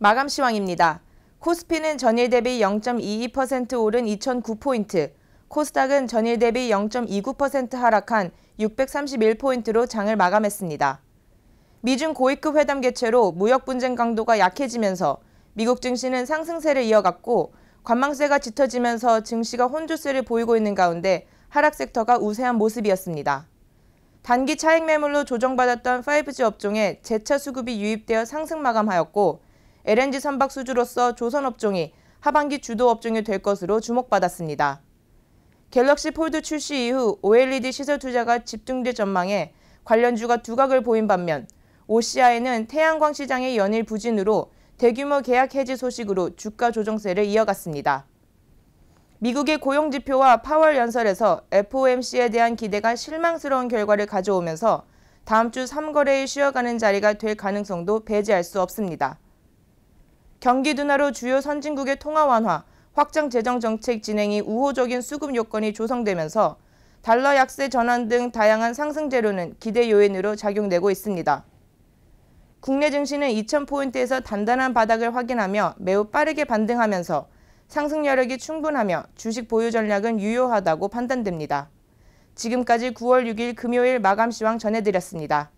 마감 시황입니다. 코스피는 전일 대비 0.22% 오른 2009포인트, 코스닥은 전일 대비 0.29% 하락한 631포인트로 장을 마감했습니다. 미중 고위급 회담 개최로 무역 분쟁 강도가 약해지면서 미국 증시는 상승세를 이어갔고 관망세가 짙어지면서 증시가 혼조세를 보이고 있는 가운데 하락 섹터가 우세한 모습이었습니다. 단기 차익 매물로 조정받았던 5G 업종에 재차 수급이 유입되어 상승 마감하였고 LNG 선박 수주로서 조선 업종이 하반기 주도 업종이 될 것으로 주목받았습니다. 갤럭시 폴드 출시 이후 OLED 시설 투자가 집중될 전망에 관련주가 두각을 보인 반면 OCI는 태양광 시장의 연일 부진으로 대규모 계약 해지 소식으로 주가 조정세를 이어갔습니다. 미국의 고용 지표와 파월 연설에서 FOMC에 대한 기대가 실망스러운 결과를 가져오면서 다음 주 3거래일 쉬어가는 자리가 될 가능성도 배제할 수 없습니다. 경기 둔화로 주요 선진국의 통화 완화, 확장 재정 정책 진행이 우호적인 수급 요건이 조성되면서 달러 약세 전환 등 다양한 상승 재료는 기대 요인으로 작용되고 있습니다. 국내 증시는 2000포인트에서 단단한 바닥을 확인하며 매우 빠르게 반등하면서 상승 여력이 충분하며 주식 보유 전략은 유효하다고 판단됩니다. 지금까지 9월 6일 금요일 마감 시황 전해드렸습니다.